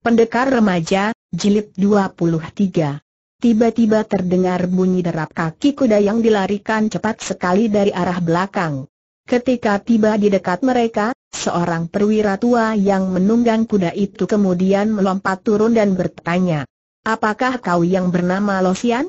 Pendekar Remaja, Jilid 23 Tiba-tiba terdengar bunyi derap kaki kuda yang dilarikan cepat sekali dari arah belakang. Ketika tiba di dekat mereka, seorang perwira tua yang menunggang kuda itu kemudian melompat turun dan bertanya, Apakah kau yang bernama Losian?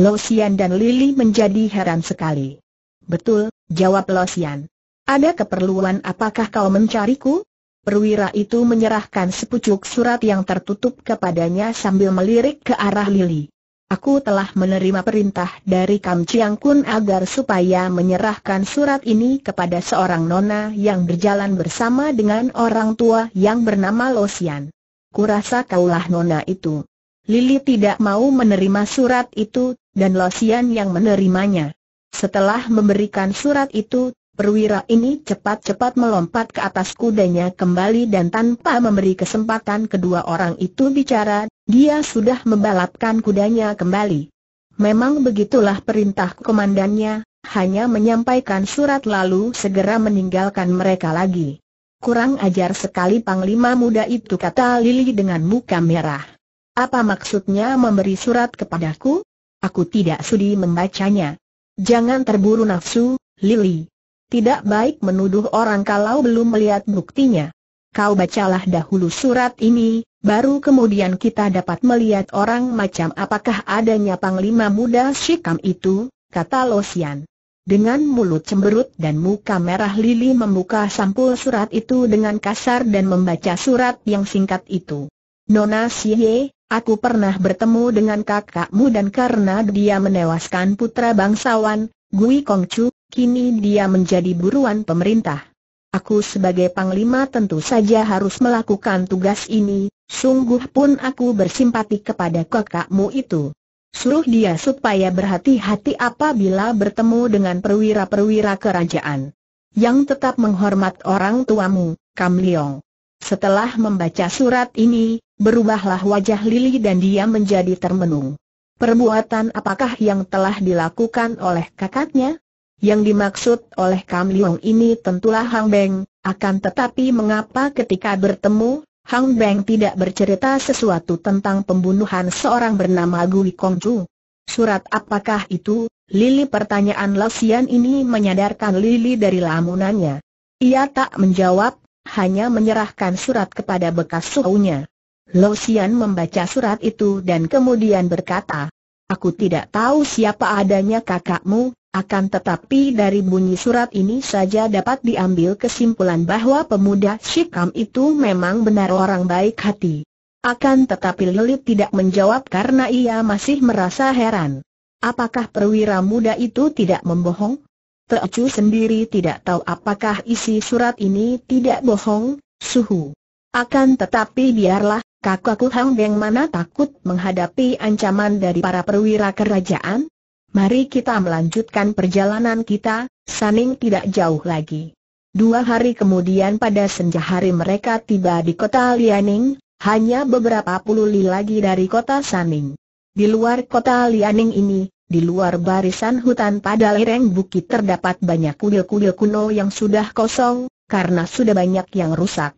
Losian dan Lily menjadi heran sekali. Betul, jawab Losian. Ada keperluan apakah kau mencariku? perwira itu menyerahkan sepucuk surat yang tertutup kepadanya sambil melirik ke arah Lili. Aku telah menerima perintah dari Kam Chiang Kun agar supaya menyerahkan surat ini kepada seorang nona yang berjalan bersama dengan orang tua yang bernama Losian. Kurasa kaulah nona itu. Lili tidak mau menerima surat itu, dan Losian yang menerimanya. Setelah memberikan surat itu, Perwira ini cepat-cepat melompat ke atas kudanya kembali dan tanpa memberi kesempatan kedua orang itu bicara, dia sudah membalapkan kudanya kembali. Memang begitulah perintah komandannya, hanya menyampaikan surat lalu segera meninggalkan mereka lagi. Kurang ajar sekali panglima muda itu kata Lili dengan muka merah. Apa maksudnya memberi surat kepadaku? Aku tidak sudi membacanya. Jangan terburu nafsu, Lili tidak baik menuduh orang kalau belum melihat buktinya. Kau bacalah dahulu surat ini, baru kemudian kita dapat melihat orang macam apakah adanya panglima muda Shikam itu, kata Losian. Dengan mulut cemberut dan muka merah Lili membuka sampul surat itu dengan kasar dan membaca surat yang singkat itu. Nona Xie, aku pernah bertemu dengan kakakmu dan karena dia menewaskan putra bangsawan, Gui Kongcu, Kini dia menjadi buruan pemerintah. Aku sebagai panglima tentu saja harus melakukan tugas ini, sungguh pun aku bersimpati kepada kakakmu itu. Suruh dia supaya berhati-hati apabila bertemu dengan perwira-perwira kerajaan yang tetap menghormat orang tuamu, Kam Leong. Setelah membaca surat ini, berubahlah wajah Lili dan dia menjadi termenung. Perbuatan apakah yang telah dilakukan oleh kakaknya? Yang dimaksud oleh Kam Leong ini tentulah Hang Beng, akan tetapi mengapa ketika bertemu, Hang Beng tidak bercerita sesuatu tentang pembunuhan seorang bernama Gui Kongju? Surat apakah itu? Lili pertanyaan Lasian ini menyadarkan Lili dari lamunannya. Ia tak menjawab, hanya menyerahkan surat kepada bekas suhunya. Lesian membaca surat itu dan kemudian berkata, Aku tidak tahu siapa adanya kakakmu, akan tetapi dari bunyi surat ini saja dapat diambil kesimpulan bahwa pemuda Shikam itu memang benar orang baik hati. Akan tetapi Lilit tidak menjawab karena ia masih merasa heran. Apakah perwira muda itu tidak membohong? Teocu sendiri tidak tahu apakah isi surat ini tidak bohong, suhu. Akan tetapi biarlah, kakakku Hang Beng mana takut menghadapi ancaman dari para perwira kerajaan? Mari kita melanjutkan perjalanan kita, Saning tidak jauh lagi. Dua hari kemudian pada senja hari mereka tiba di kota Lianing, hanya beberapa puluh li lagi dari kota Saning. Di luar kota Lianing ini, di luar barisan hutan pada lereng bukit terdapat banyak kuil-kuil kuno yang sudah kosong, karena sudah banyak yang rusak.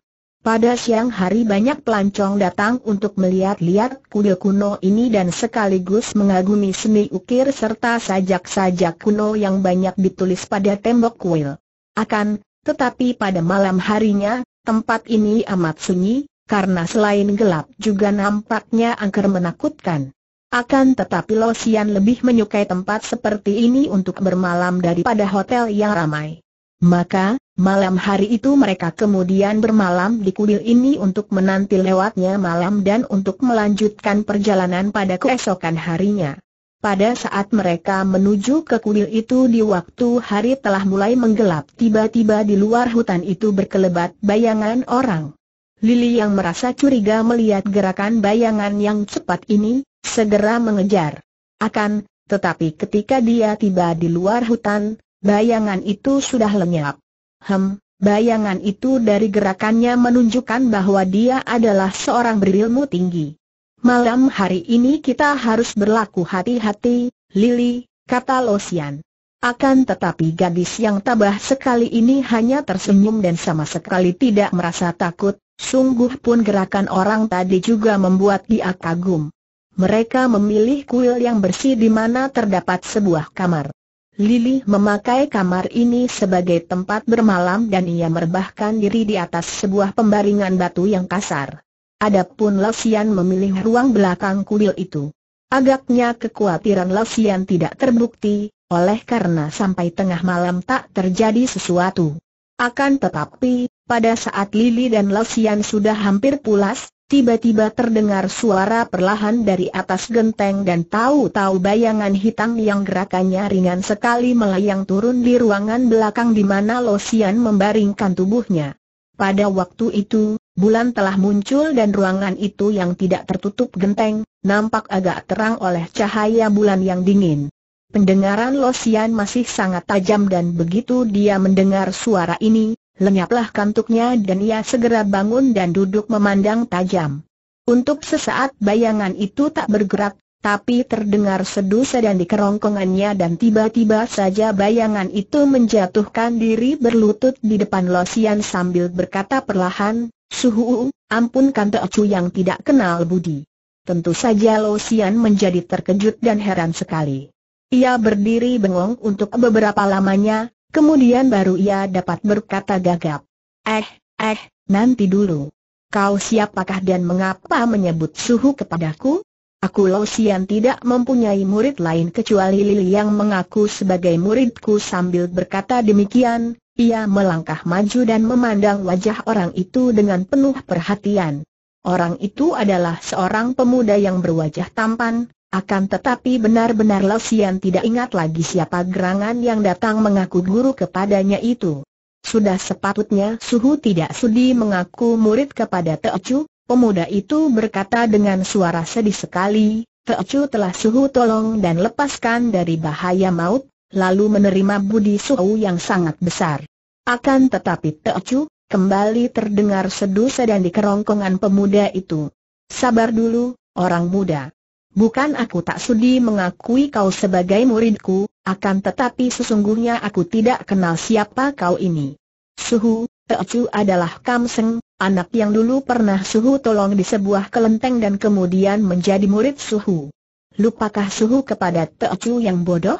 Pada siang hari banyak pelancong datang untuk melihat-lihat kuda kuno ini dan sekaligus mengagumi seni ukir serta sajak-sajak kuno yang banyak ditulis pada tembok kuil. Akan, tetapi pada malam harinya, tempat ini amat sunyi, karena selain gelap juga nampaknya angker menakutkan. Akan tetapi Losian lebih menyukai tempat seperti ini untuk bermalam daripada hotel yang ramai. Maka, Malam hari itu mereka kemudian bermalam di kuil ini untuk menanti lewatnya malam dan untuk melanjutkan perjalanan pada keesokan harinya. Pada saat mereka menuju ke kuil itu di waktu hari telah mulai menggelap tiba-tiba di luar hutan itu berkelebat bayangan orang. Lili yang merasa curiga melihat gerakan bayangan yang cepat ini, segera mengejar. Akan, tetapi ketika dia tiba di luar hutan, bayangan itu sudah lenyap. Hem, bayangan itu dari gerakannya menunjukkan bahwa dia adalah seorang berilmu tinggi. Malam hari ini kita harus berlaku hati-hati, Lili, kata Losian. Akan tetapi gadis yang tabah sekali ini hanya tersenyum dan sama sekali tidak merasa takut, sungguh pun gerakan orang tadi juga membuat dia kagum. Mereka memilih kuil yang bersih di mana terdapat sebuah kamar. Lili memakai kamar ini sebagai tempat bermalam dan ia merebahkan diri di atas sebuah pembaringan batu yang kasar. Adapun Lesian memilih ruang belakang kuil itu. Agaknya kekhawatiran Lesian tidak terbukti, oleh karena sampai tengah malam tak terjadi sesuatu. Akan tetapi, pada saat Lili dan Lesian sudah hampir pulas, Tiba-tiba terdengar suara perlahan dari atas genteng dan tahu-tahu bayangan hitam yang gerakannya ringan sekali melayang turun di ruangan belakang di mana Losian membaringkan tubuhnya. Pada waktu itu, bulan telah muncul dan ruangan itu yang tidak tertutup genteng, nampak agak terang oleh cahaya bulan yang dingin. Pendengaran Losian masih sangat tajam dan begitu dia mendengar suara ini, lenyaplah kantuknya dan ia segera bangun dan duduk memandang tajam. Untuk sesaat bayangan itu tak bergerak, tapi terdengar sedu sedang di kerongkongannya dan tiba-tiba saja bayangan itu menjatuhkan diri berlutut di depan Losian sambil berkata perlahan, Suhu, ampunkan Teocu yang tidak kenal budi. Tentu saja Losian menjadi terkejut dan heran sekali. Ia berdiri bengong untuk beberapa lamanya, Kemudian baru ia dapat berkata gagap. Eh, eh, nanti dulu. Kau siapakah dan mengapa menyebut suhu kepadaku? Aku Lo Sian tidak mempunyai murid lain kecuali Lili yang mengaku sebagai muridku sambil berkata demikian, ia melangkah maju dan memandang wajah orang itu dengan penuh perhatian. Orang itu adalah seorang pemuda yang berwajah tampan, akan tetapi benar-benar Lesian tidak ingat lagi siapa gerangan yang datang mengaku guru kepadanya itu. Sudah sepatutnya Suhu tidak sudi mengaku murid kepada Teocu, pemuda itu berkata dengan suara sedih sekali, Teocu telah Suhu tolong dan lepaskan dari bahaya maut, lalu menerima budi Suhu yang sangat besar. Akan tetapi Teocu, kembali terdengar sedu sedang di kerongkongan pemuda itu. Sabar dulu, orang muda. Bukan aku tak sudi mengakui kau sebagai muridku, akan tetapi sesungguhnya aku tidak kenal siapa kau ini. Suhu, Teocu adalah Kam Seng, anak yang dulu pernah Suhu tolong di sebuah kelenteng dan kemudian menjadi murid Suhu. Lupakah Suhu kepada Teocu yang bodoh?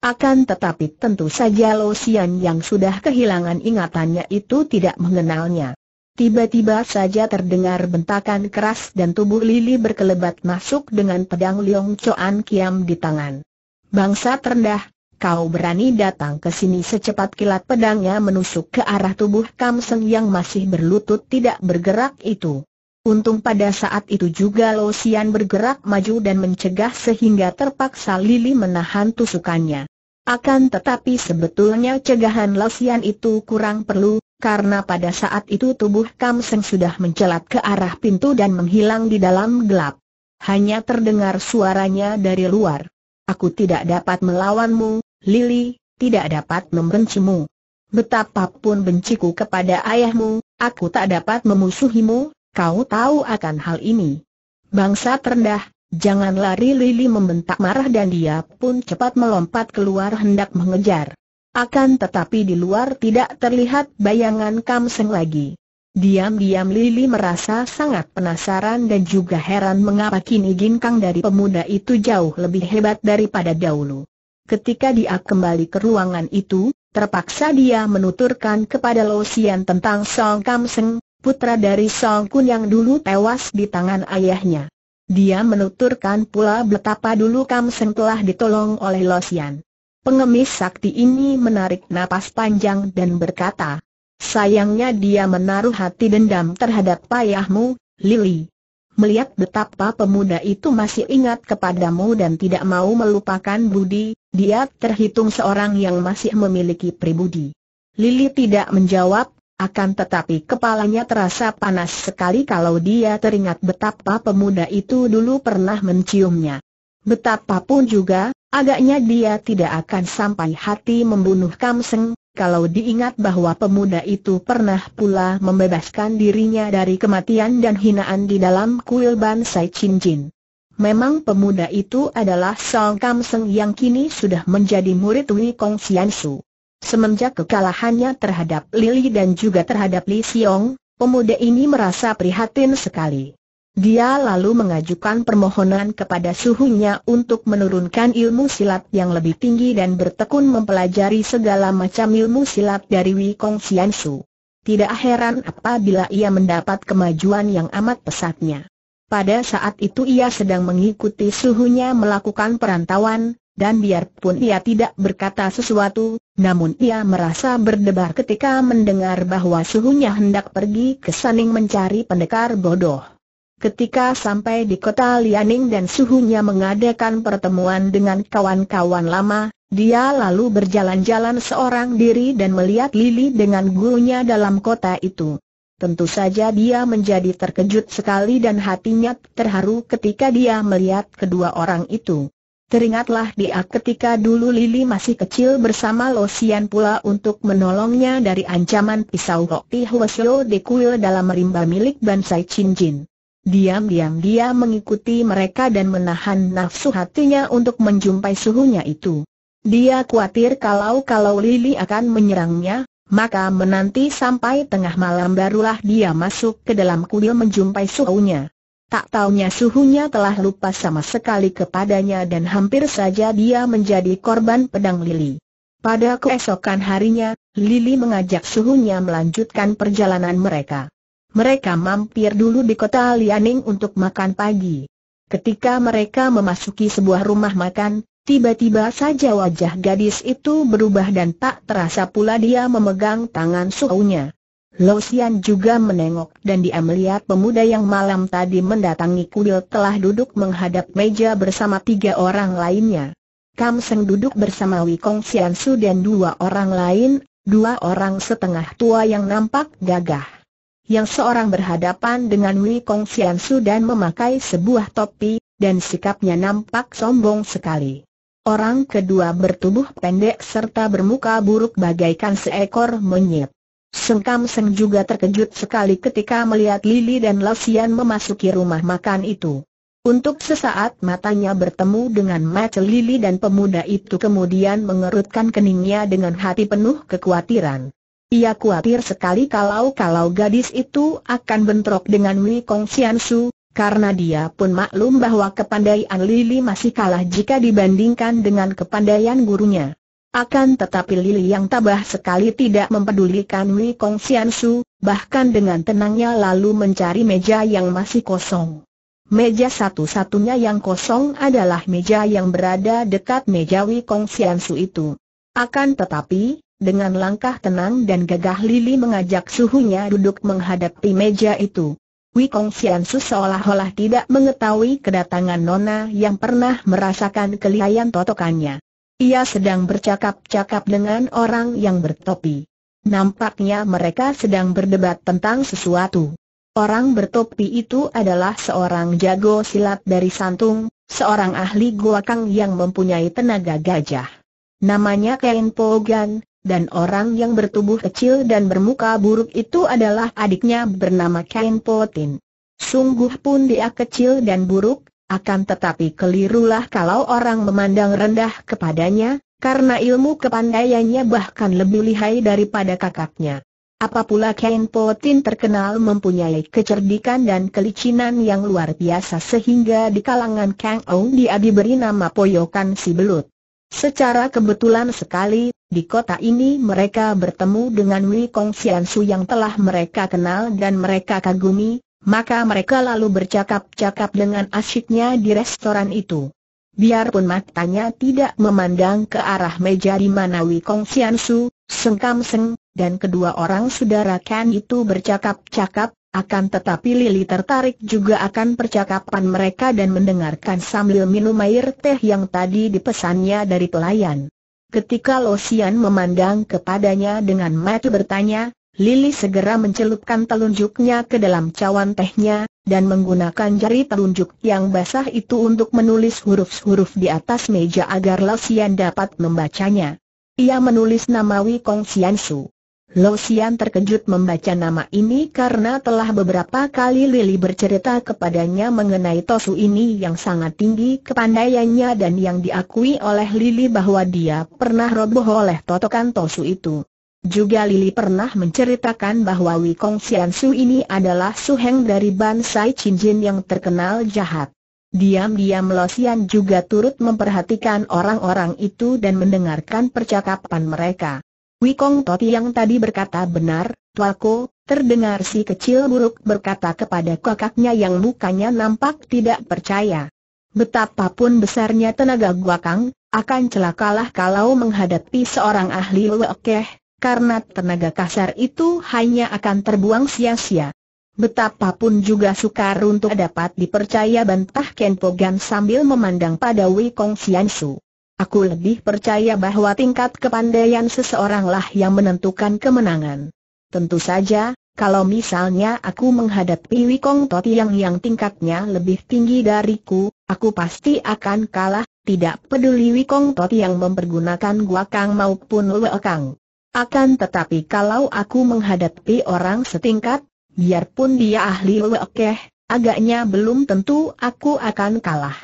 Akan tetapi tentu saja Lo Sian yang sudah kehilangan ingatannya itu tidak mengenalnya. Tiba-tiba saja terdengar bentakan keras dan tubuh Lili berkelebat masuk dengan pedang Leong Choan Kiam di tangan. Bangsa terendah, kau berani datang ke sini secepat kilat pedangnya menusuk ke arah tubuh Kam Seng yang masih berlutut tidak bergerak itu. Untung pada saat itu juga Lo Sian bergerak maju dan mencegah sehingga terpaksa Lili menahan tusukannya. Akan tetapi sebetulnya cegahan Lo Sian itu kurang perlu, karena pada saat itu tubuh Kam Seng sudah mencelat ke arah pintu dan menghilang di dalam gelap. Hanya terdengar suaranya dari luar. Aku tidak dapat melawanmu, Lily. tidak dapat membencimu. Betapapun benciku kepada ayahmu, aku tak dapat memusuhimu, kau tahu akan hal ini. Bangsa terendah, jangan lari Lily. membentak marah dan dia pun cepat melompat keluar hendak mengejar. Akan tetapi di luar tidak terlihat bayangan Kam Seng lagi. Diam-diam Lili merasa sangat penasaran dan juga heran mengapa kini Ginkang dari pemuda itu jauh lebih hebat daripada dahulu. Ketika dia kembali ke ruangan itu, terpaksa dia menuturkan kepada Lo Sian tentang Song Kam Seng, putra dari Song Kun yang dulu tewas di tangan ayahnya. Dia menuturkan pula betapa dulu Kam Seng telah ditolong oleh Losian. Pengemis sakti ini menarik napas panjang dan berkata, Sayangnya dia menaruh hati dendam terhadap payahmu, Lily. Melihat betapa pemuda itu masih ingat kepadamu dan tidak mau melupakan budi, dia terhitung seorang yang masih memiliki pribudi. Lily tidak menjawab, akan tetapi kepalanya terasa panas sekali kalau dia teringat betapa pemuda itu dulu pernah menciumnya. Betapapun juga, Agaknya dia tidak akan sampai hati membunuh Kamseng, kalau diingat bahwa pemuda itu pernah pula membebaskan dirinya dari kematian dan hinaan di dalam kuil Bansai Cincin. Memang pemuda itu adalah Song Kam Seng yang kini sudah menjadi murid Wei Kong Xian Su. Semenjak kekalahannya terhadap Lily dan juga terhadap Li Xiong, pemuda ini merasa prihatin sekali. Dia lalu mengajukan permohonan kepada suhunya untuk menurunkan ilmu silat yang lebih tinggi dan bertekun mempelajari segala macam ilmu silat dari Wikong Xiansu. Tidak heran apabila ia mendapat kemajuan yang amat pesatnya. Pada saat itu ia sedang mengikuti suhunya melakukan perantauan, dan biarpun ia tidak berkata sesuatu, namun ia merasa berdebar ketika mendengar bahwa suhunya hendak pergi ke Saning mencari pendekar bodoh. Ketika sampai di kota Lianing dan suhunya mengadakan pertemuan dengan kawan-kawan lama, dia lalu berjalan-jalan seorang diri dan melihat Lili dengan gurunya dalam kota itu. Tentu saja dia menjadi terkejut sekali dan hatinya terharu ketika dia melihat kedua orang itu. Teringatlah dia ketika dulu Lili masih kecil bersama Losian pula untuk menolongnya dari ancaman pisau Hok Ti Hwasyo Dekuil dalam rimba milik Bansai Chin Jin. Diam-diam dia mengikuti mereka dan menahan nafsu hatinya untuk menjumpai suhunya itu. Dia khawatir kalau-kalau Lili akan menyerangnya, maka menanti sampai tengah malam barulah dia masuk ke dalam kuil menjumpai suhunya. Tak taunya suhunya telah lupa sama sekali kepadanya dan hampir saja dia menjadi korban pedang Lili. Pada keesokan harinya, Lili mengajak suhunya melanjutkan perjalanan mereka. Mereka mampir dulu di kota Lianing untuk makan pagi. Ketika mereka memasuki sebuah rumah makan, tiba-tiba saja wajah gadis itu berubah dan tak terasa pula dia memegang tangan suhunya. Xian juga menengok dan dia melihat pemuda yang malam tadi mendatangi kuil telah duduk menghadap meja bersama tiga orang lainnya. Kam Seng duduk bersama Wikong Siansu dan dua orang lain, dua orang setengah tua yang nampak gagah yang seorang berhadapan dengan Wei Kong Sian Su dan memakai sebuah topi, dan sikapnya nampak sombong sekali. Orang kedua bertubuh pendek serta bermuka buruk bagaikan seekor monyet. Sengkam Seng juga terkejut sekali ketika melihat Lili dan Lasian memasuki rumah makan itu. Untuk sesaat matanya bertemu dengan mata Lili dan pemuda itu kemudian mengerutkan keningnya dengan hati penuh kekhawatiran. Ia khawatir sekali kalau-kalau gadis itu akan bentrok dengan Wei Kong Xian Su, karena dia pun maklum bahwa kepandaian Lili masih kalah jika dibandingkan dengan kepandaian gurunya. Akan tetapi Lili yang tabah sekali tidak mempedulikan Wei Kong Xian Su, bahkan dengan tenangnya lalu mencari meja yang masih kosong. Meja satu-satunya yang kosong adalah meja yang berada dekat meja Wei Kong Xian Su itu. Akan tetapi, dengan langkah tenang dan gagah Lili mengajak suhunya duduk menghadapi meja itu. Wikong Xiansu seolah-olah tidak mengetahui kedatangan Nona yang pernah merasakan kelihayan totokannya. Ia sedang bercakap-cakap dengan orang yang bertopi. Nampaknya mereka sedang berdebat tentang sesuatu. Orang bertopi itu adalah seorang jago silat dari Santung, seorang ahli guakang yang mempunyai tenaga gajah. Namanya Kain Pogan, dan orang yang bertubuh kecil dan bermuka buruk itu adalah adiknya bernama Kain Potin. Sungguh pun dia kecil dan buruk, akan tetapi kelirulah kalau orang memandang rendah kepadanya, karena ilmu kepandaiannya bahkan lebih lihai daripada kakaknya. Apa pula Kain Potin terkenal mempunyai kecerdikan dan kelicinan yang luar biasa sehingga di kalangan Kang Ong dia diberi nama poyokan si belut. Secara kebetulan sekali, di kota ini mereka bertemu dengan Wei Kong Xian Su yang telah mereka kenal dan mereka kagumi, maka mereka lalu bercakap-cakap dengan asyiknya di restoran itu. Biarpun matanya tidak memandang ke arah meja di mana Wei Kong Xian Su, Seng Kam Seng, dan kedua orang saudara Ken itu bercakap-cakap, akan tetapi Lili tertarik juga akan percakapan mereka dan mendengarkan sambil minum air teh yang tadi dipesannya dari pelayan. Ketika Losian memandang kepadanya dengan mata bertanya, Lili segera mencelupkan telunjuknya ke dalam cawan tehnya, dan menggunakan jari telunjuk yang basah itu untuk menulis huruf-huruf di atas meja agar Losian dapat membacanya. Ia menulis nama Wikong Xiansu. Lo Xian terkejut membaca nama ini karena telah beberapa kali Lily bercerita kepadanya mengenai Tosu ini yang sangat tinggi kepandaiannya dan yang diakui oleh Lily bahwa dia pernah roboh oleh totokan Tosu itu. Juga Lily pernah menceritakan bahwa Wikong Xian Su ini adalah suheng dari Bansai Cinjin yang terkenal jahat. Diam-diam Lo Xian juga turut memperhatikan orang-orang itu dan mendengarkan percakapan mereka. Wikong Topi yang tadi berkata benar, Tualko, terdengar si kecil buruk berkata kepada kakaknya yang mukanya nampak tidak percaya. Betapapun besarnya tenaga Guakang, akan celakalah kalau menghadapi seorang ahli lekeh, karena tenaga kasar itu hanya akan terbuang sia-sia. Betapapun juga sukar untuk dapat dipercaya bantah Ken Pogan sambil memandang pada Wikong Siansu. Aku lebih percaya bahwa tingkat kepandaian seseoranglah yang menentukan kemenangan. Tentu saja, kalau misalnya aku menghadapi Wikong Toti yang yang tingkatnya lebih tinggi dariku, aku pasti akan kalah, tidak peduli Wikong Toti yang mempergunakan Gua Kang maupun Kang. Akan tetapi kalau aku menghadapi orang setingkat, biarpun dia ahli luekeh, agaknya belum tentu aku akan kalah.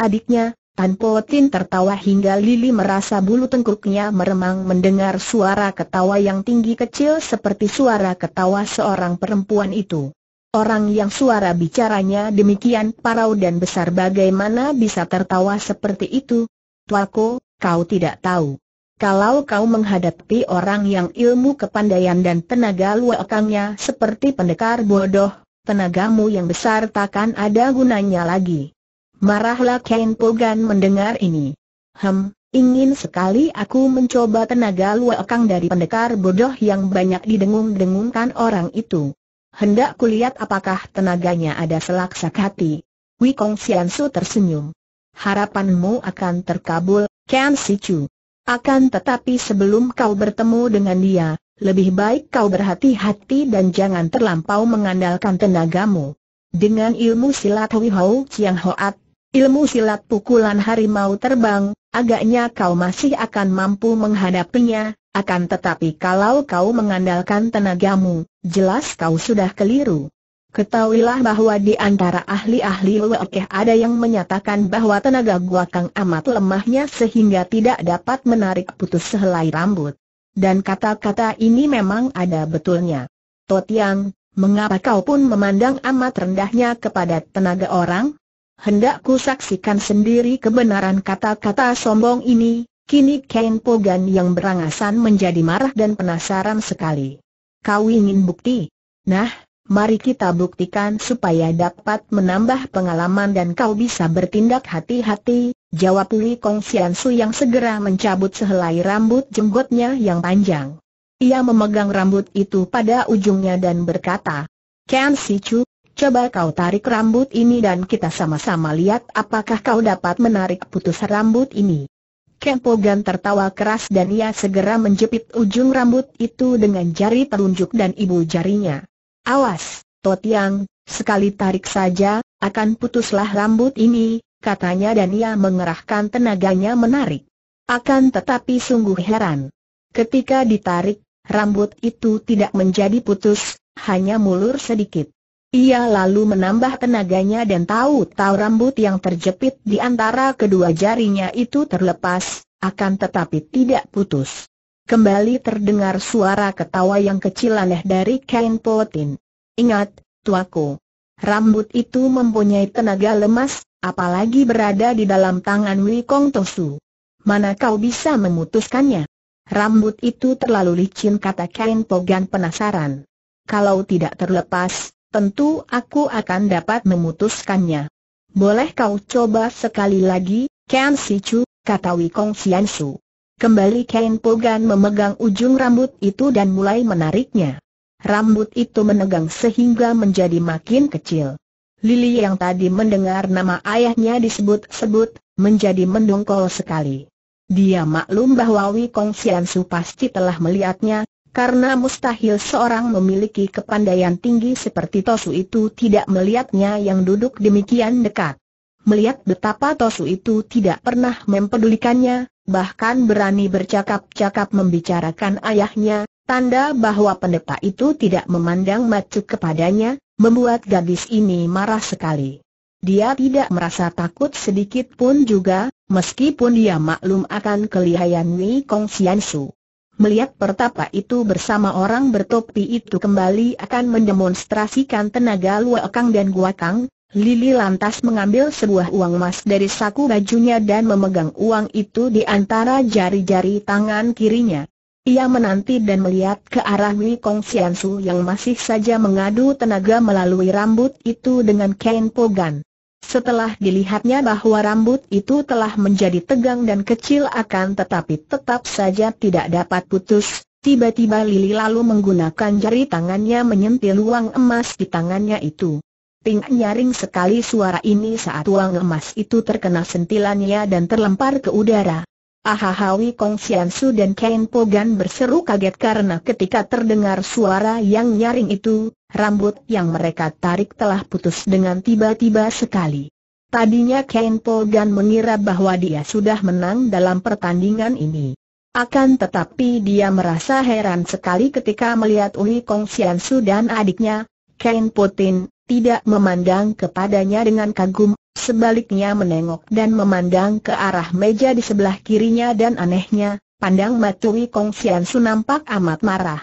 Adiknya, Tanpo Tin tertawa hingga Lili merasa bulu tengkuknya meremang mendengar suara ketawa yang tinggi kecil seperti suara ketawa seorang perempuan itu. Orang yang suara bicaranya demikian parau dan besar bagaimana bisa tertawa seperti itu? Tuako, kau tidak tahu. Kalau kau menghadapi orang yang ilmu kepandaian dan tenaga luakangnya seperti pendekar bodoh, tenagamu yang besar takkan ada gunanya lagi. Marahlah Kain Pogan mendengar ini. Hem, ingin sekali aku mencoba tenaga luakang dari pendekar bodoh yang banyak didengung-dengungkan orang itu. Hendak kulihat apakah tenaganya ada selaksak hati. Wikong Su tersenyum. Harapanmu akan terkabul, Ken Sichu. Akan tetapi sebelum kau bertemu dengan dia, lebih baik kau berhati-hati dan jangan terlampau mengandalkan tenagamu. Dengan ilmu silat Wihou Chiang Hoat, Ilmu silat pukulan harimau terbang, agaknya kau masih akan mampu menghadapinya, akan tetapi kalau kau mengandalkan tenagamu, jelas kau sudah keliru. Ketahuilah bahwa di antara ahli-ahli wakih ada yang menyatakan bahwa tenaga kang amat lemahnya sehingga tidak dapat menarik putus sehelai rambut. Dan kata-kata ini memang ada betulnya. Totiang, mengapa kau pun memandang amat rendahnya kepada tenaga orang? hendak ku saksikan sendiri kebenaran kata-kata sombong ini, kini Ken Pogan yang berangasan menjadi marah dan penasaran sekali. Kau ingin bukti? Nah, mari kita buktikan supaya dapat menambah pengalaman dan kau bisa bertindak hati-hati, jawab Li Kong Xian Su yang segera mencabut sehelai rambut jenggotnya yang panjang. Ia memegang rambut itu pada ujungnya dan berkata, Ken Si Chu, Coba kau tarik rambut ini dan kita sama-sama lihat apakah kau dapat menarik putus rambut ini. Kempogan tertawa keras dan ia segera menjepit ujung rambut itu dengan jari telunjuk dan ibu jarinya. Awas, Totiang, sekali tarik saja, akan putuslah rambut ini, katanya dan ia mengerahkan tenaganya menarik. Akan tetapi sungguh heran. Ketika ditarik, rambut itu tidak menjadi putus, hanya mulur sedikit. Ia lalu menambah tenaganya dan tahu-tahu rambut yang terjepit di antara kedua jarinya itu terlepas, akan tetapi tidak putus. Kembali terdengar suara ketawa yang kecil aneh dari Kain Potin. Ingat, tuaku. Rambut itu mempunyai tenaga lemas, apalagi berada di dalam tangan Wikong Tosu. Mana kau bisa memutuskannya? Rambut itu terlalu licin kata Kain Pogan penasaran. Kalau tidak terlepas, tentu aku akan dapat memutuskannya. Boleh kau coba sekali lagi, Ken Sichu, kata Wikong Xiansu. Kembali Ken Pogan memegang ujung rambut itu dan mulai menariknya. Rambut itu menegang sehingga menjadi makin kecil. Lili yang tadi mendengar nama ayahnya disebut-sebut, menjadi mendongkol sekali. Dia maklum bahwa Wikong Xiansu pasti telah melihatnya, karena mustahil seorang memiliki kepandaian tinggi seperti Tosu itu tidak melihatnya yang duduk demikian dekat. Melihat betapa Tosu itu tidak pernah mempedulikannya, bahkan berani bercakap-cakap membicarakan ayahnya, tanda bahwa pendeta itu tidak memandang macu kepadanya, membuat gadis ini marah sekali. Dia tidak merasa takut sedikit pun juga, meskipun dia maklum akan kelihayan Wei Kong Xian Melihat pertapa itu bersama orang bertopi itu kembali akan mendemonstrasikan tenaga luakang dan guakang, Lili lantas mengambil sebuah uang emas dari saku bajunya dan memegang uang itu di antara jari-jari tangan kirinya. Ia menanti dan melihat ke arah Wei Kong Xiansu yang masih saja mengadu tenaga melalui rambut itu dengan kain pogan. Setelah dilihatnya bahwa rambut itu telah menjadi tegang dan kecil akan tetapi tetap saja tidak dapat putus, tiba-tiba Lili lalu menggunakan jari tangannya menyentil uang emas di tangannya itu. Ping nyaring sekali suara ini saat uang emas itu terkena sentilannya dan terlempar ke udara. Ahahawi Kong Xiansu dan Ken Pogan berseru kaget karena ketika terdengar suara yang nyaring itu, rambut yang mereka tarik telah putus dengan tiba-tiba sekali. Tadinya Ken Pogan mengira bahwa dia sudah menang dalam pertandingan ini. Akan tetapi dia merasa heran sekali ketika melihat Uli Kong Sian dan adiknya, Ken Putin, tidak memandang kepadanya dengan kagum, sebaliknya menengok dan memandang ke arah meja di sebelah kirinya dan anehnya, Pandang Matui Kong Sian nampak amat marah.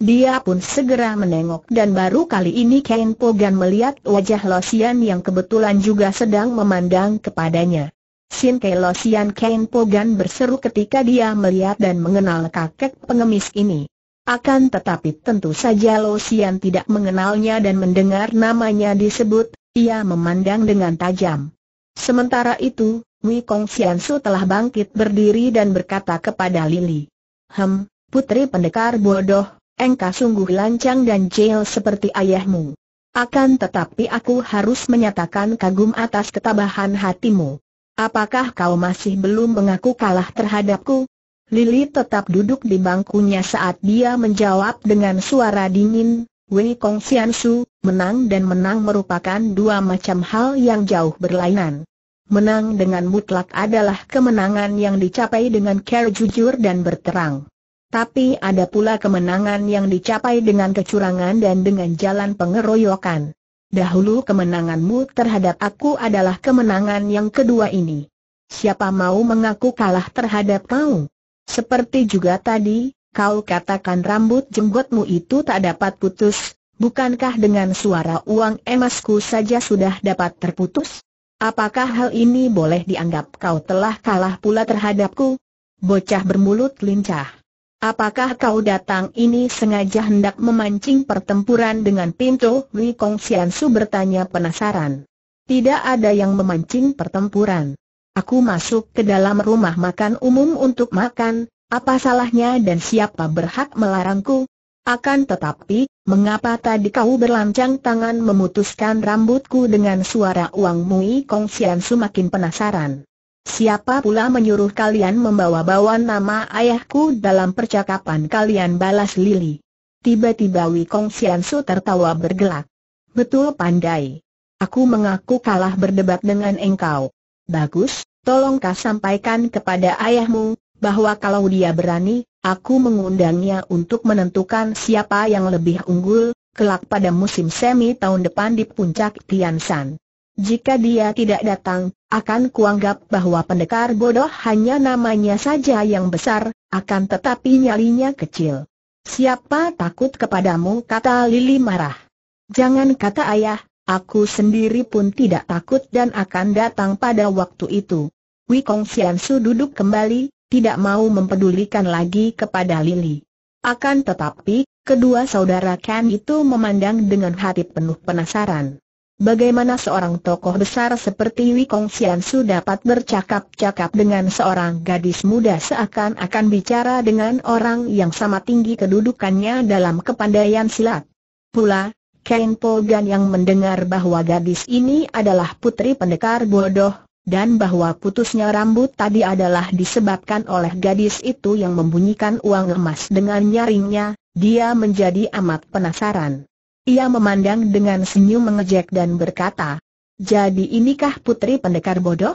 Dia pun segera menengok dan baru kali ini Kain Pogan melihat wajah Losian yang kebetulan juga sedang memandang kepadanya. Sin Ke Losian Kain Pogan berseru ketika dia melihat dan mengenal kakek pengemis ini. Akan tetapi tentu saja Losian tidak mengenalnya dan mendengar namanya disebut, ia memandang dengan tajam. Sementara itu, Wei Kong Xian Su telah bangkit berdiri dan berkata kepada Lily. Hem, putri pendekar bodoh, engkau sungguh lancang dan jahil seperti ayahmu. Akan tetapi aku harus menyatakan kagum atas ketabahan hatimu. Apakah kau masih belum mengaku kalah terhadapku? Lili tetap duduk di bangkunya saat dia menjawab dengan suara dingin, Wei Kong Sian Su, menang dan menang merupakan dua macam hal yang jauh berlainan. Menang dengan mutlak adalah kemenangan yang dicapai dengan care jujur dan berterang. Tapi ada pula kemenangan yang dicapai dengan kecurangan dan dengan jalan pengeroyokan. Dahulu kemenanganmu terhadap aku adalah kemenangan yang kedua ini. Siapa mau mengaku kalah terhadap kau? Seperti juga tadi, kau katakan rambut jenggotmu itu tak dapat putus, bukankah dengan suara uang emasku saja sudah dapat terputus? Apakah hal ini boleh dianggap kau telah kalah pula terhadapku? Bocah bermulut lincah. Apakah kau datang ini sengaja hendak memancing pertempuran dengan Pinto? Li Kong Xian Su bertanya penasaran. Tidak ada yang memancing pertempuran. Aku masuk ke dalam rumah makan umum untuk makan, apa salahnya dan siapa berhak melarangku? Akan tetapi, mengapa tadi kau berlancang tangan memutuskan rambutku dengan suara uang Mui Kong Xian Su makin penasaran? Siapa pula menyuruh kalian membawa-bawa nama ayahku dalam percakapan kalian balas Lili? Tiba-tiba Wikong Xiansu tertawa bergelak. Betul pandai. Aku mengaku kalah berdebat dengan engkau. Bagus, Tolongkah sampaikan kepada ayahmu, bahwa kalau dia berani, aku mengundangnya untuk menentukan siapa yang lebih unggul, kelak pada musim semi tahun depan di puncak Tian San. Jika dia tidak datang, akan kuanggap bahwa pendekar bodoh hanya namanya saja yang besar, akan tetapi nyalinya kecil. Siapa takut kepadamu kata Lili marah. Jangan kata ayah, aku sendiri pun tidak takut dan akan datang pada waktu itu. Wikong Xiansu duduk kembali, tidak mau mempedulikan lagi kepada Lili. Akan tetapi, kedua saudara Ken itu memandang dengan hati penuh penasaran. Bagaimana seorang tokoh besar seperti Wei Kong Xian Su dapat bercakap-cakap dengan seorang gadis muda seakan-akan bicara dengan orang yang sama tinggi kedudukannya dalam kepandaian silat. Pula, Ken Pogan yang mendengar bahwa gadis ini adalah putri pendekar bodoh, dan bahwa putusnya rambut tadi adalah disebabkan oleh gadis itu yang membunyikan uang emas dengan nyaringnya, dia menjadi amat penasaran. Ia memandang dengan senyum mengejek dan berkata, Jadi inikah putri pendekar bodoh?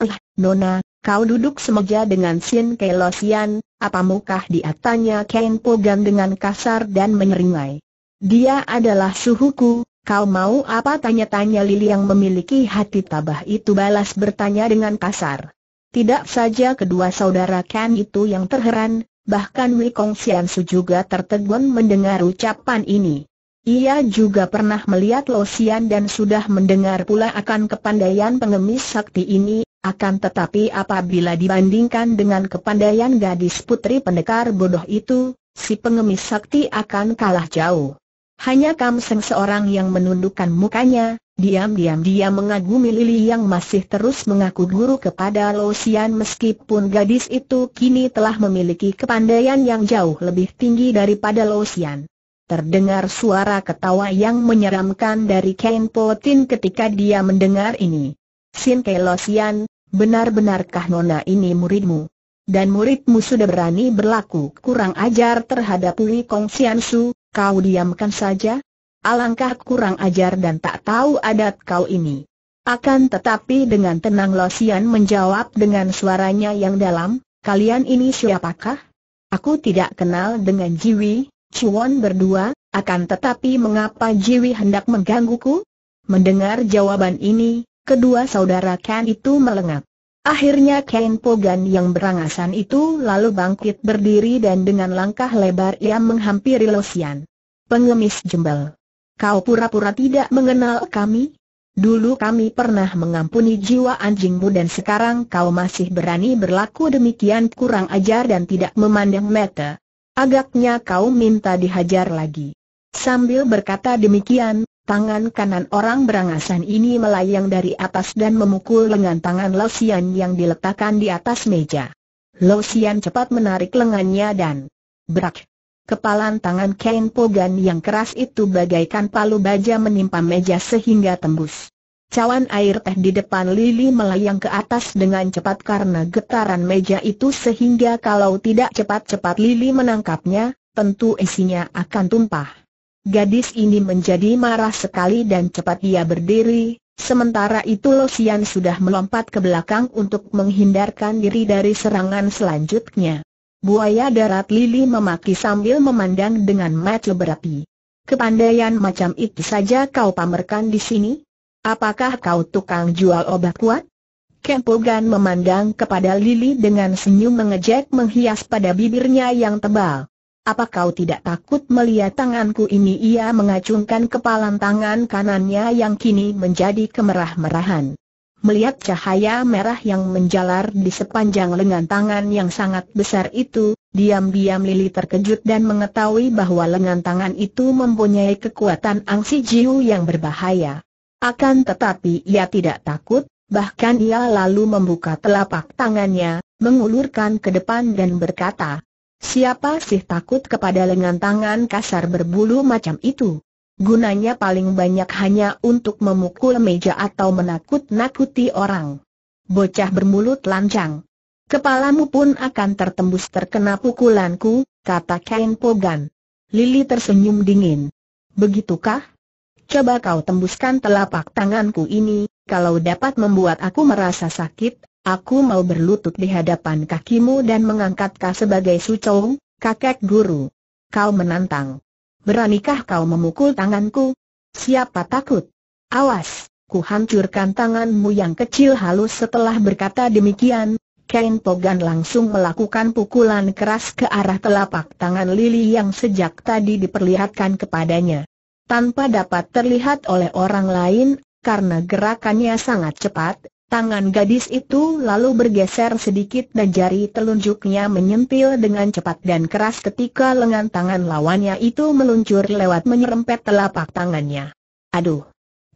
Eh, Nona, kau duduk semeja dengan Sin Kelosian, apa mukah dia tanya Ken Pogan dengan kasar dan menyeringai. Dia adalah suhuku, kau mau apa tanya-tanya Lili yang memiliki hati tabah itu balas bertanya dengan kasar. Tidak saja kedua saudara Ken itu yang terheran, bahkan Wikong Su juga tertegun mendengar ucapan ini. Ia juga pernah melihat Losian dan sudah mendengar pula akan kepandaian pengemis sakti ini, akan tetapi apabila dibandingkan dengan kepandaian gadis putri pendekar bodoh itu, si pengemis sakti akan kalah jauh. Hanya Kam Seng seorang yang menundukkan mukanya, diam-diam dia mengagumi Lili yang masih terus mengaku guru kepada Losian meskipun gadis itu kini telah memiliki kepandaian yang jauh lebih tinggi daripada Losian. Terdengar suara ketawa yang menyeramkan dari Ken Potin ketika dia mendengar ini. Sin Kelosian, benar-benarkah nona ini muridmu? Dan muridmu sudah berani berlaku kurang ajar terhadap Li Kong Sian Su, kau diamkan saja? Alangkah kurang ajar dan tak tahu adat kau ini. Akan tetapi dengan tenang Losian menjawab dengan suaranya yang dalam, kalian ini siapakah? Aku tidak kenal dengan Jiwi, Cuan berdua, akan tetapi mengapa Jiwi hendak menggangguku? Mendengar jawaban ini, kedua saudara Ken itu melengak. Akhirnya Ken Pogan yang berangasan itu lalu bangkit berdiri dan dengan langkah lebar ia menghampiri Losian. Pengemis jembel. Kau pura-pura tidak mengenal kami? Dulu kami pernah mengampuni jiwa anjingmu dan sekarang kau masih berani berlaku demikian kurang ajar dan tidak memandang mata. Agaknya kau minta dihajar lagi. Sambil berkata demikian, tangan kanan orang berangasan ini melayang dari atas dan memukul lengan tangan Losian yang diletakkan di atas meja. Losian cepat menarik lengannya dan berak. Kepalan tangan Kain Pogan yang keras itu bagaikan palu baja menimpa meja sehingga tembus. Cawan air teh di depan Lili melayang ke atas dengan cepat karena getaran meja itu sehingga kalau tidak cepat-cepat Lili menangkapnya, tentu isinya akan tumpah. Gadis ini menjadi marah sekali dan cepat ia berdiri, sementara itu Losian sudah melompat ke belakang untuk menghindarkan diri dari serangan selanjutnya. Buaya darat Lili memaki sambil memandang dengan mata berapi. Kepandaian macam itu saja kau pamerkan di sini? Apakah kau tukang jual obat kuat? Kempogan memandang kepada Lili dengan senyum mengejek menghias pada bibirnya yang tebal. Apa kau tidak takut melihat tanganku ini? Ia mengacungkan kepalan tangan kanannya yang kini menjadi kemerah-merahan. Melihat cahaya merah yang menjalar di sepanjang lengan tangan yang sangat besar itu, diam-diam Lili terkejut dan mengetahui bahwa lengan tangan itu mempunyai kekuatan angsi jiu yang berbahaya. Akan tetapi ia tidak takut, bahkan ia lalu membuka telapak tangannya, mengulurkan ke depan dan berkata, Siapa sih takut kepada lengan tangan kasar berbulu macam itu? Gunanya paling banyak hanya untuk memukul meja atau menakut-nakuti orang. Bocah bermulut lancang. Kepalamu pun akan tertembus terkena pukulanku, kata Kain Pogan. Lili tersenyum dingin. Begitukah? coba kau tembuskan telapak tanganku ini, kalau dapat membuat aku merasa sakit, aku mau berlutut di hadapan kakimu dan mengangkat kau sebagai sucong, kakek guru. Kau menantang. Beranikah kau memukul tanganku? Siapa takut? Awas, ku hancurkan tanganmu yang kecil halus setelah berkata demikian. Kain Pogan langsung melakukan pukulan keras ke arah telapak tangan Lili yang sejak tadi diperlihatkan kepadanya tanpa dapat terlihat oleh orang lain, karena gerakannya sangat cepat, tangan gadis itu lalu bergeser sedikit dan jari telunjuknya menyentil dengan cepat dan keras ketika lengan tangan lawannya itu meluncur lewat menyerempet telapak tangannya. Aduh!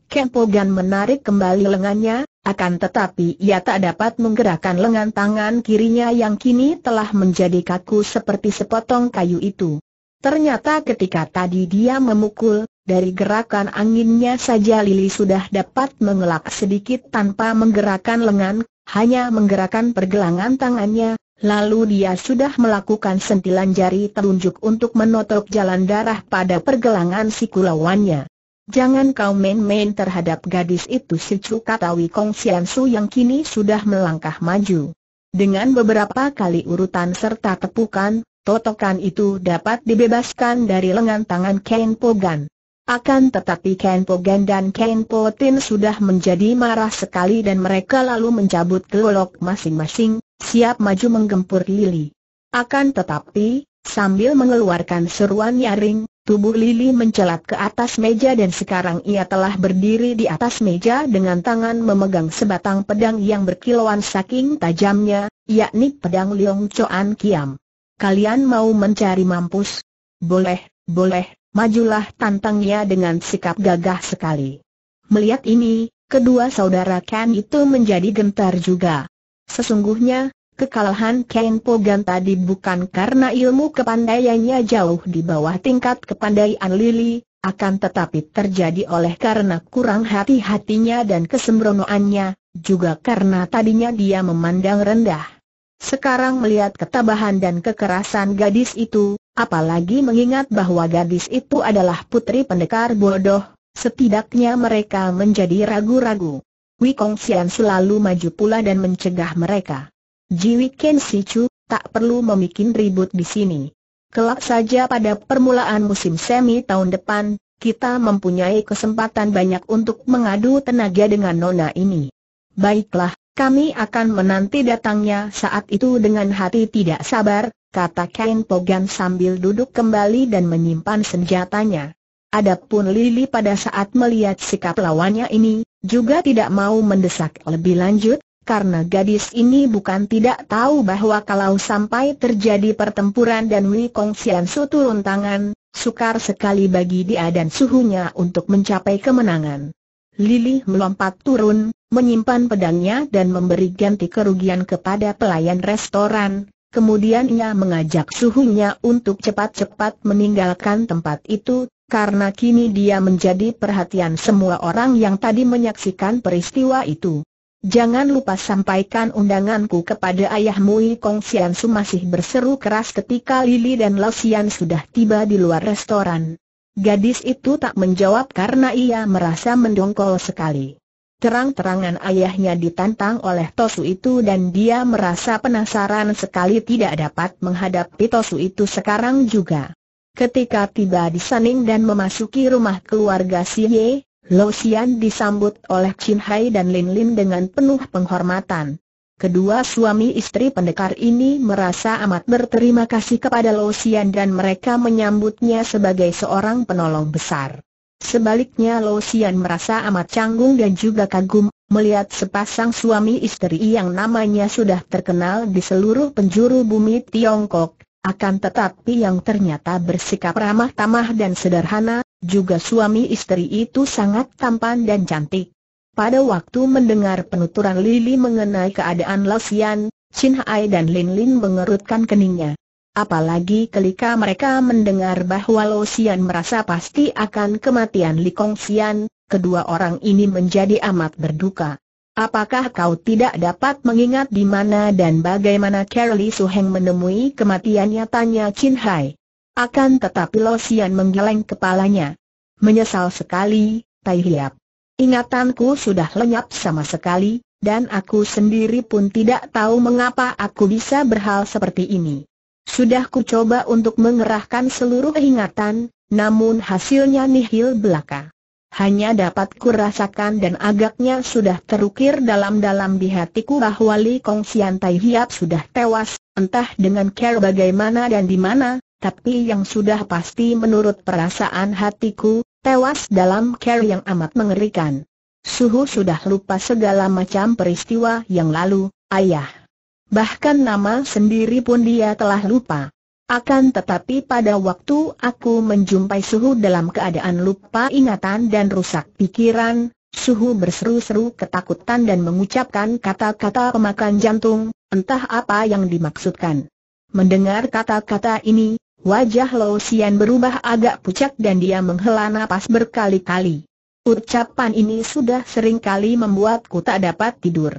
Kempogan menarik kembali lengannya, akan tetapi ia tak dapat menggerakkan lengan tangan kirinya yang kini telah menjadi kaku seperti sepotong kayu itu. Ternyata ketika tadi dia memukul, dari gerakan anginnya saja Lili sudah dapat mengelak sedikit tanpa menggerakkan lengan, hanya menggerakkan pergelangan tangannya, lalu dia sudah melakukan sentilan jari telunjuk untuk menotok jalan darah pada pergelangan siku lawannya. Jangan kau main-main terhadap gadis itu si Chu kata Wikong Su yang kini sudah melangkah maju. Dengan beberapa kali urutan serta tepukan, totokan itu dapat dibebaskan dari lengan tangan Ken Pogan. Akan tetapi Kenpo Gan dan Kenpo Tin sudah menjadi marah sekali dan mereka lalu mencabut golok masing-masing, siap maju menggempur Lili. Akan tetapi, sambil mengeluarkan seruan nyaring, tubuh Lili mencelat ke atas meja dan sekarang ia telah berdiri di atas meja dengan tangan memegang sebatang pedang yang berkilauan saking tajamnya, yakni pedang Leong Choan Kiam. Kalian mau mencari mampus? Boleh, boleh, majulah tantangnya dengan sikap gagah sekali. Melihat ini, kedua saudara Ken itu menjadi gentar juga. Sesungguhnya, kekalahan Ken Pogan tadi bukan karena ilmu kepandaiannya jauh di bawah tingkat kepandaian Lili, akan tetapi terjadi oleh karena kurang hati-hatinya dan kesembronoannya, juga karena tadinya dia memandang rendah. Sekarang melihat ketabahan dan kekerasan gadis itu, apalagi mengingat bahwa gadis itu adalah putri pendekar bodoh, setidaknya mereka menjadi ragu-ragu. Wikong Xian selalu maju pula dan mencegah mereka. Jiwi Ken Chu tak perlu memikin ribut di sini. Kelak saja pada permulaan musim semi tahun depan, kita mempunyai kesempatan banyak untuk mengadu tenaga dengan nona ini. Baiklah, kami akan menanti datangnya saat itu dengan hati tidak sabar, kata Kain Pogan sambil duduk kembali dan menyimpan senjatanya. Adapun Lili pada saat melihat sikap lawannya ini, juga tidak mau mendesak lebih lanjut, karena gadis ini bukan tidak tahu bahwa kalau sampai terjadi pertempuran dan Wei Kong Xian Su turun tangan, sukar sekali bagi dia dan suhunya untuk mencapai kemenangan. Lili melompat turun, menyimpan pedangnya dan memberi ganti kerugian kepada pelayan restoran, kemudian ia mengajak suhunya untuk cepat-cepat meninggalkan tempat itu, karena kini dia menjadi perhatian semua orang yang tadi menyaksikan peristiwa itu. Jangan lupa sampaikan undanganku kepada ayahmu I Kong Sian Su masih berseru keras ketika Lily dan Lao Sian sudah tiba di luar restoran. Gadis itu tak menjawab karena ia merasa mendongkol sekali. Terang-terangan ayahnya ditantang oleh Tosu itu dan dia merasa penasaran sekali tidak dapat menghadapi Tosu itu sekarang juga. Ketika tiba di Saning dan memasuki rumah keluarga Si Ye, Lo Xian disambut oleh Chin Hai dan Lin Lin dengan penuh penghormatan. Kedua suami istri pendekar ini merasa amat berterima kasih kepada Lo Xian dan mereka menyambutnya sebagai seorang penolong besar. Sebaliknya Lo Sian merasa amat canggung dan juga kagum, melihat sepasang suami istri yang namanya sudah terkenal di seluruh penjuru bumi Tiongkok, akan tetapi yang ternyata bersikap ramah tamah dan sederhana, juga suami istri itu sangat tampan dan cantik. Pada waktu mendengar penuturan Lily mengenai keadaan Lo Sian, Chin Hai dan Lin Lin mengerutkan keningnya. Apalagi ketika mereka mendengar bahwa Lo Xian merasa pasti akan kematian Li Kong Xian, kedua orang ini menjadi amat berduka. Apakah kau tidak dapat mengingat di mana dan bagaimana Carly Su Heng menemui kematiannya tanya Chin Hai. Akan tetapi Lo Xian menggeleng kepalanya. Menyesal sekali, Tai Hiap. Ingatanku sudah lenyap sama sekali, dan aku sendiri pun tidak tahu mengapa aku bisa berhal seperti ini. Sudah ku coba untuk mengerahkan seluruh ingatan, namun hasilnya nihil belaka. Hanya dapat kurasakan dan agaknya sudah terukir dalam-dalam di hatiku bahwa Li Kong Sian Tai Hiap sudah tewas, entah dengan care bagaimana dan di mana, tapi yang sudah pasti menurut perasaan hatiku, tewas dalam care yang amat mengerikan. Suhu sudah lupa segala macam peristiwa yang lalu, ayah. Bahkan nama sendiri pun dia telah lupa. Akan tetapi pada waktu aku menjumpai suhu dalam keadaan lupa ingatan dan rusak pikiran, suhu berseru-seru ketakutan dan mengucapkan kata-kata pemakan jantung, entah apa yang dimaksudkan. Mendengar kata-kata ini, wajah Lo Sian berubah agak pucat dan dia menghela napas berkali-kali. Ucapan ini sudah sering kali membuatku tak dapat tidur.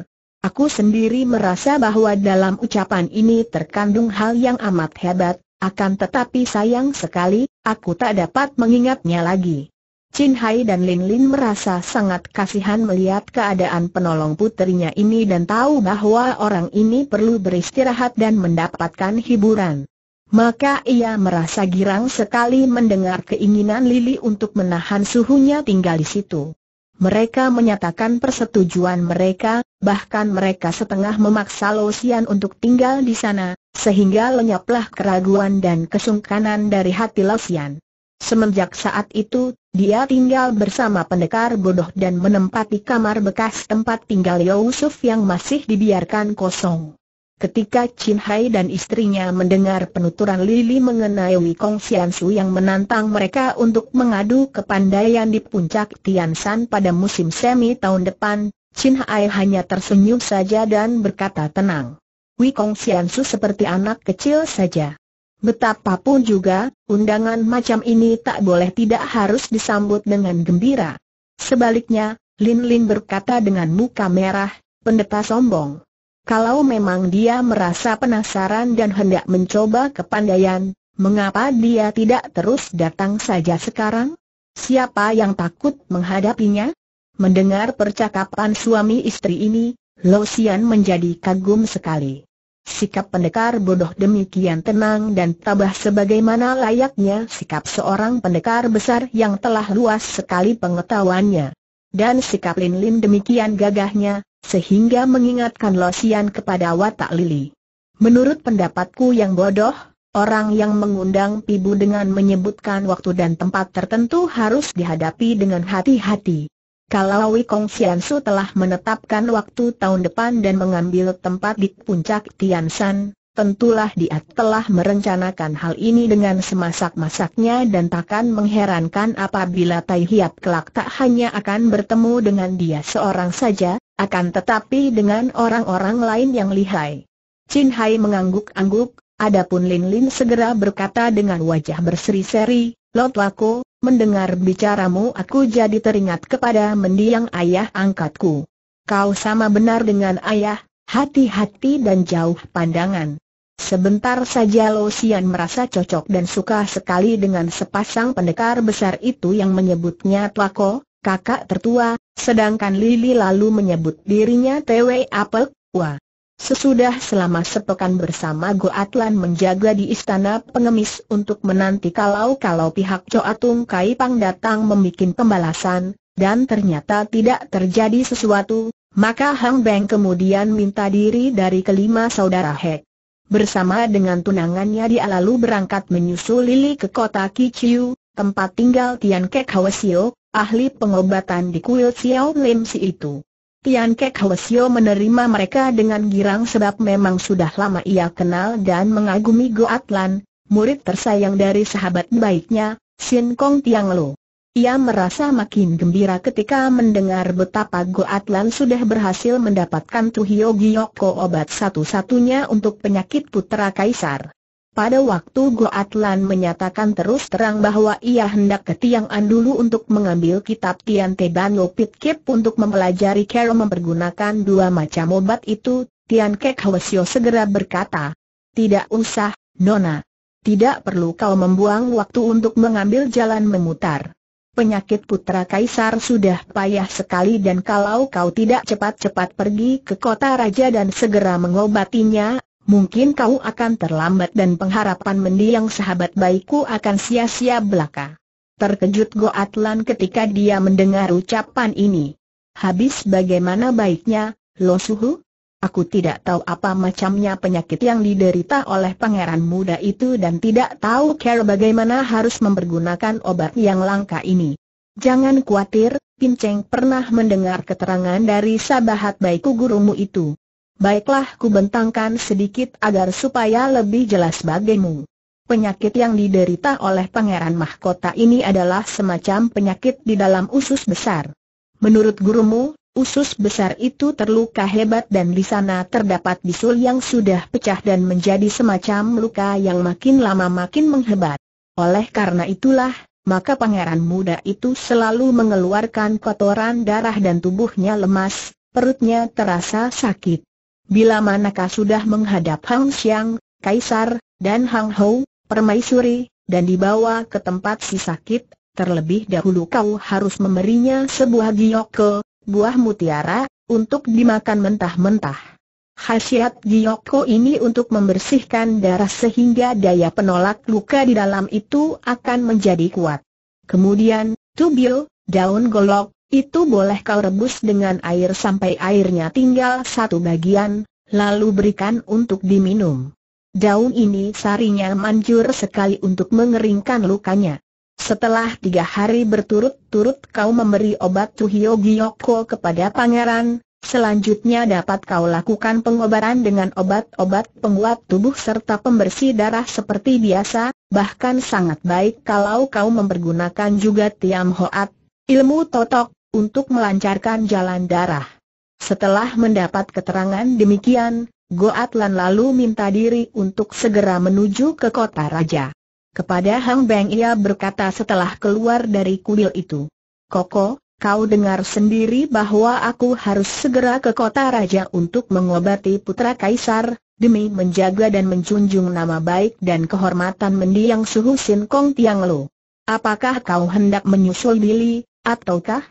Aku sendiri merasa bahwa dalam ucapan ini terkandung hal yang amat hebat, akan tetapi sayang sekali, aku tak dapat mengingatnya lagi. Chin Hai dan Lin Lin merasa sangat kasihan melihat keadaan penolong putrinya ini dan tahu bahwa orang ini perlu beristirahat dan mendapatkan hiburan. Maka ia merasa girang sekali mendengar keinginan Lili untuk menahan suhunya tinggal di situ mereka menyatakan persetujuan mereka, bahkan mereka setengah memaksa Losian untuk tinggal di sana, sehingga lenyaplah keraguan dan kesungkanan dari hati Losian. Semenjak saat itu, dia tinggal bersama pendekar bodoh dan menempati kamar bekas tempat tinggal Yusuf yang masih dibiarkan kosong. Ketika Chin Hai dan istrinya mendengar penuturan Lili mengenai Wikong Xian Su yang menantang mereka untuk mengadu kepandaian di puncak Tian San pada musim semi tahun depan, Chin Hai hanya tersenyum saja dan berkata tenang. Wikong Xian Su seperti anak kecil saja. Betapapun juga, undangan macam ini tak boleh tidak harus disambut dengan gembira. Sebaliknya, Lin Lin berkata dengan muka merah, pendeta sombong. Kalau memang dia merasa penasaran dan hendak mencoba kepandaian, mengapa dia tidak terus datang saja sekarang? Siapa yang takut menghadapinya? Mendengar percakapan suami istri ini, Xian menjadi kagum sekali. Sikap pendekar bodoh demikian tenang dan tabah sebagaimana layaknya sikap seorang pendekar besar yang telah luas sekali pengetahuannya. Dan sikap Lin Lin demikian gagahnya, sehingga mengingatkan Losian kepada watak Lili. Menurut pendapatku yang bodoh, orang yang mengundang pibu dengan menyebutkan waktu dan tempat tertentu harus dihadapi dengan hati-hati. Kalau Wikong Xiansu telah menetapkan waktu tahun depan dan mengambil tempat di puncak Tian Tiansan, tentulah dia telah merencanakan hal ini dengan semasak-masaknya dan takkan mengherankan apabila Tai Hiap kelak tak hanya akan bertemu dengan dia seorang saja, akan tetapi dengan orang-orang lain yang lihai. Chin Hai mengangguk-angguk, adapun Lin Lin segera berkata dengan wajah berseri-seri, Lot Lako, mendengar bicaramu aku jadi teringat kepada mendiang ayah angkatku. Kau sama benar dengan ayah, hati-hati dan jauh pandangan. Sebentar saja Lo Sian merasa cocok dan suka sekali dengan sepasang pendekar besar itu yang menyebutnya Tlako, kakak tertua, sedangkan Lili lalu menyebut dirinya Tewe Apek, Wah. Sesudah selama sepekan bersama Go Atlan menjaga di istana pengemis untuk menanti kalau-kalau pihak Coatung Tung Kai Pang datang membuat pembalasan, dan ternyata tidak terjadi sesuatu, maka Hang Beng kemudian minta diri dari kelima saudara Hek. Bersama dengan tunangannya dia lalu berangkat menyusul Lili ke kota Kiciu, tempat tinggal Tian Kek Hwasio, ahli pengobatan di kuil Xiao Lim Si itu. Tian Kek Hwasio menerima mereka dengan girang sebab memang sudah lama ia kenal dan mengagumi Goatlan, murid tersayang dari sahabat baiknya, Sin Kong Tiang Lo. Ia merasa makin gembira ketika mendengar betapa Go Atlan sudah berhasil mendapatkan Tuhio Giyoko obat satu-satunya untuk penyakit putra kaisar. Pada waktu Go Atlan menyatakan terus terang bahwa ia hendak ke Tiang'an dulu untuk mengambil kitab Tian Te Ban Lo Pit Kip untuk mempelajari cara mempergunakan dua macam obat itu, Tian Kek Hwasyo segera berkata, Tidak usah, Nona. Tidak perlu kau membuang waktu untuk mengambil jalan memutar penyakit putra kaisar sudah payah sekali dan kalau kau tidak cepat-cepat pergi ke kota raja dan segera mengobatinya, mungkin kau akan terlambat dan pengharapan mendiang sahabat baikku akan sia-sia belaka. Terkejut Goatlan ketika dia mendengar ucapan ini. Habis bagaimana baiknya, Lo Suhu? Aku tidak tahu apa macamnya penyakit yang diderita oleh pangeran muda itu dan tidak tahu cara bagaimana harus mempergunakan obat yang langka ini. Jangan khawatir, Pinceng pernah mendengar keterangan dari sabahat baikku gurumu itu. Baiklah ku bentangkan sedikit agar supaya lebih jelas bagimu. Penyakit yang diderita oleh pangeran mahkota ini adalah semacam penyakit di dalam usus besar. Menurut gurumu, Usus besar itu terluka hebat dan di sana terdapat bisul yang sudah pecah dan menjadi semacam luka yang makin lama makin menghebat. Oleh karena itulah, maka pangeran muda itu selalu mengeluarkan kotoran darah dan tubuhnya lemas, perutnya terasa sakit. Bila manakah sudah menghadap Hang Xiang, Kaisar, dan Hang Hou, permaisuri, dan dibawa ke tempat si sakit, terlebih dahulu kau harus memberinya sebuah giok buah mutiara, untuk dimakan mentah-mentah. Khasiat Giyoko ini untuk membersihkan darah sehingga daya penolak luka di dalam itu akan menjadi kuat. Kemudian, tubil, daun golok, itu boleh kau rebus dengan air sampai airnya tinggal satu bagian, lalu berikan untuk diminum. Daun ini sarinya manjur sekali untuk mengeringkan lukanya. Setelah tiga hari berturut-turut kau memberi obat Tuhio Giyoko kepada pangeran, selanjutnya dapat kau lakukan pengobaran dengan obat-obat penguat tubuh serta pembersih darah seperti biasa, bahkan sangat baik kalau kau mempergunakan juga Tiam Hoat, ilmu totok, untuk melancarkan jalan darah. Setelah mendapat keterangan demikian, Goatlan lalu minta diri untuk segera menuju ke kota raja. Kepada Hang Beng ia berkata setelah keluar dari kuil itu. Koko, kau dengar sendiri bahwa aku harus segera ke kota raja untuk mengobati putra kaisar, demi menjaga dan menjunjung nama baik dan kehormatan mendiang suhu Sin Kong Tiang Lo. Apakah kau hendak menyusul Billy, ataukah?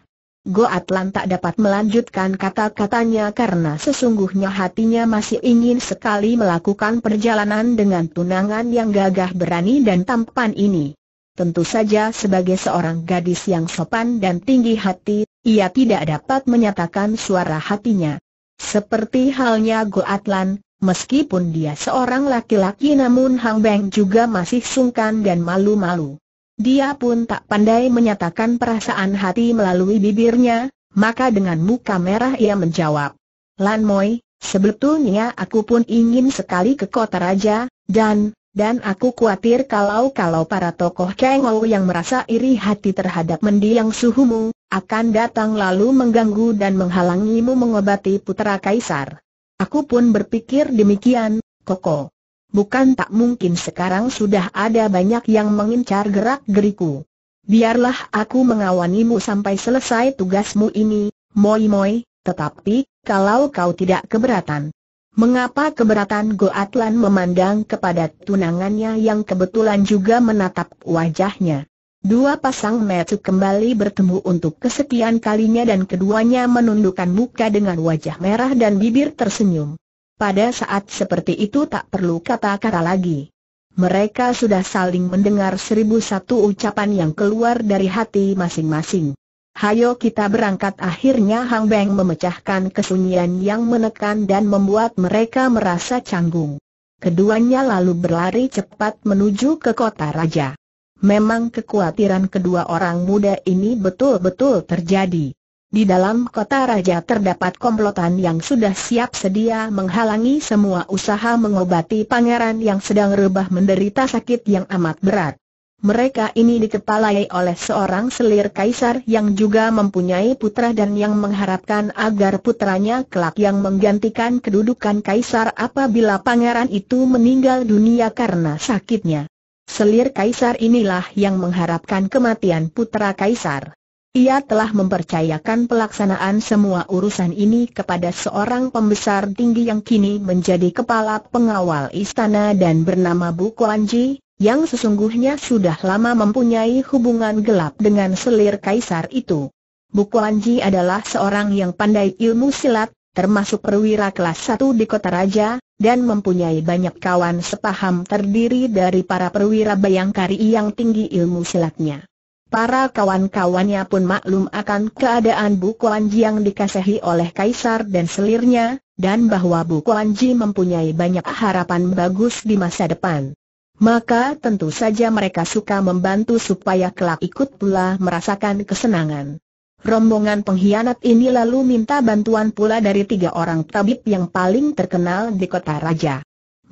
Go Atlan tak dapat melanjutkan kata-katanya karena sesungguhnya hatinya masih ingin sekali melakukan perjalanan dengan tunangan yang gagah berani dan tampan ini. Tentu saja sebagai seorang gadis yang sopan dan tinggi hati, ia tidak dapat menyatakan suara hatinya. Seperti halnya Go Atlan, meskipun dia seorang laki-laki namun Hang Beng juga masih sungkan dan malu-malu. Dia pun tak pandai menyatakan perasaan hati melalui bibirnya, maka dengan muka merah ia menjawab. Lan Moi, sebetulnya aku pun ingin sekali ke kota raja, dan, dan aku khawatir kalau-kalau para tokoh Kengou yang merasa iri hati terhadap mendiang suhumu, akan datang lalu mengganggu dan menghalangimu mengobati putra kaisar. Aku pun berpikir demikian, Koko. Bukan tak mungkin sekarang sudah ada banyak yang mengincar gerak-geriku. Biarlah aku mengawanimu sampai selesai tugasmu ini, Moi Moi, tetapi, kalau kau tidak keberatan. Mengapa keberatan Goatlan memandang kepada tunangannya yang kebetulan juga menatap wajahnya? Dua pasang mata kembali bertemu untuk kesekian kalinya dan keduanya menundukkan muka dengan wajah merah dan bibir tersenyum pada saat seperti itu tak perlu kata-kata lagi. Mereka sudah saling mendengar seribu satu ucapan yang keluar dari hati masing-masing. Hayo kita berangkat akhirnya Hang Beng memecahkan kesunyian yang menekan dan membuat mereka merasa canggung. Keduanya lalu berlari cepat menuju ke kota raja. Memang kekhawatiran kedua orang muda ini betul-betul terjadi. Di dalam kota raja terdapat komplotan yang sudah siap sedia menghalangi semua usaha mengobati pangeran yang sedang rebah menderita sakit yang amat berat. Mereka ini dikepalai oleh seorang selir kaisar yang juga mempunyai putra dan yang mengharapkan agar putranya kelak yang menggantikan kedudukan kaisar apabila pangeran itu meninggal dunia karena sakitnya. Selir kaisar inilah yang mengharapkan kematian putra kaisar. Ia telah mempercayakan pelaksanaan semua urusan ini kepada seorang pembesar tinggi yang kini menjadi kepala pengawal istana dan bernama Bu Kuan yang sesungguhnya sudah lama mempunyai hubungan gelap dengan selir kaisar itu. Bu Kuan adalah seorang yang pandai ilmu silat, termasuk perwira kelas 1 di kota raja, dan mempunyai banyak kawan sepaham terdiri dari para perwira bayangkari yang tinggi ilmu silatnya. Para kawan-kawannya pun maklum akan keadaan Bu Kuan yang dikasihi oleh Kaisar dan selirnya, dan bahwa Bu Kuan mempunyai banyak harapan bagus di masa depan. Maka tentu saja mereka suka membantu supaya kelak ikut pula merasakan kesenangan. Rombongan pengkhianat ini lalu minta bantuan pula dari tiga orang tabib yang paling terkenal di kota raja.